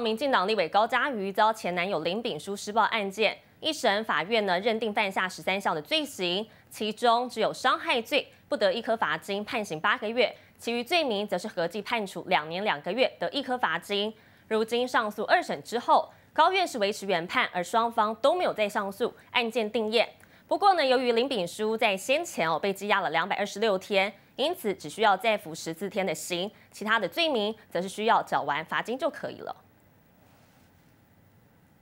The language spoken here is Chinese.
民进党立委高嘉瑜遭前男友林炳书施暴案件，一审法院呢认定犯下十三项的罪行，其中只有伤害罪不得一颗罚金，判刑八个月，其余罪名则是合计判处两年两个月得一颗罚金。如今上诉二审之后，高院是维持原判，而双方都没有再上诉，案件定验。不过呢，由于林炳书在先前哦被羁押了两百二十六天，因此只需要再服十四天的刑，其他的罪名则是需要缴完罚金就可以了。